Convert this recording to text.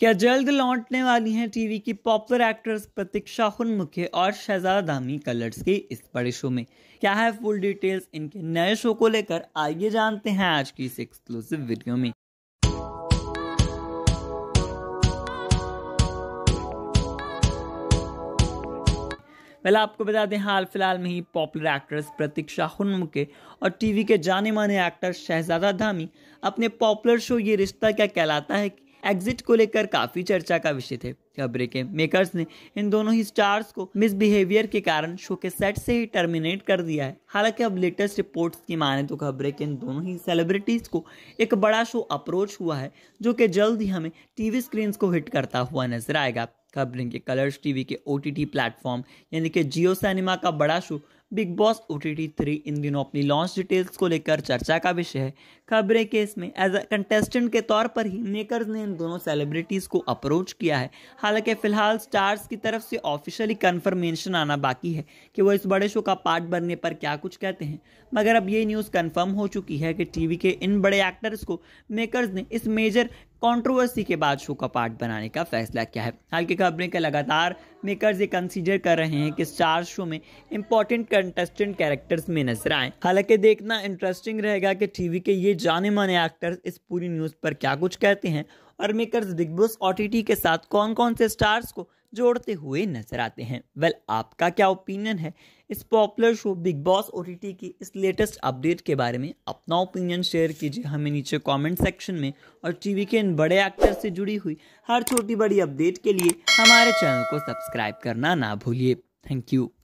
क्या जल्द लौटने वाली हैं टीवी की पॉपुलर एक्ट्रेस प्रतीक्षा मुखे और शहजादा धामी कलर्स के इस बड़े शो में क्या है फुल डिटेल्स इनके नए शो को लेकर आइए जानते हैं आज की इस एक्सक्लूसिव वीडियो में पहले आपको बता दें हाल फिलहाल में ही पॉपुलर एक्ट्रेस प्रतीक्षा हुनमुके और टीवी के जाने माने एक्टर शहजादा धामी अपने पॉपुलर शो ये रिश्ता क्या कहलाता है एग्जिट को लेकर काफी चर्चा का विषय थे खबरे के मेकर्स ने इन दोनों ही स्टार्स को मिसबिहेवियर के कारण शो के सेट से ही टर्मिनेट कर दिया है हालांकि अब लेटेस्ट रिपोर्ट्स की माने तो खबरें के इन दोनों ही सेलिब्रिटीज को एक बड़ा शो अप्रोच हुआ है जो कि जल्द ही हमें टीवी स्क्रीन को हिट करता हुआ नजर आएगा खबरें के कलर्स टीवी के ओ प्लेटफॉर्म यानी कि जियो सिनेमा का बड़ा show Bigg Boss O T T three इन दिनों अपनी लॉन्च डिटेल्स को लेकर चर्चा का विषय है खबरें के इसमें एज अ कंटेस्टेंट के तौर पर ही मेकर्स ने इन दोनों सेलिब्रिटीज़ को अप्रोच किया है हालांकि फिलहाल स्टार्स की तरफ से ऑफिशियली कन्फर्मेशन आना बाकी है कि वो इस बड़े शो का पार्ट बनने पर क्या कुछ कहते हैं मगर अब ये न्यूज़ कन्फर्म हो चुकी है कि टीवी के इन बड़े एक्टर्स को मेकर्स ने इस मेजर कॉन्ट्रोवर्सी के बाद शो का पार्ट बनाने का फैसला किया है हालांकि खबरें के लगातार मेकर्स ये कंसीडर कर रहे हैं कि स्टार शो में इंपॉर्टेंट कंटेस्टेंट कैरेक्टर्स में नजर आए हालांकि देखना इंटरेस्टिंग रहेगा कि टीवी के ये जाने माने एक्टर्स इस पूरी न्यूज़ पर क्या कुछ कहते हैं और मेकर्स बिग बॉस ओ के साथ कौन कौन से स्टार्स को जोड़ते हुए नजर आते हैं वेल आपका क्या ओपिनियन है इस popular show Bigg Boss O की इस लेटेस्ट अपडेट के बारे में अपना ओपिनियन शेयर कीजिए हमें नीचे कमेंट सेक्शन में और टीवी के इन बड़े एक्टर से जुड़ी हुई हर छोटी बड़ी अपडेट के लिए हमारे चैनल को सब्सक्राइब करना ना भूलिए थैंक यू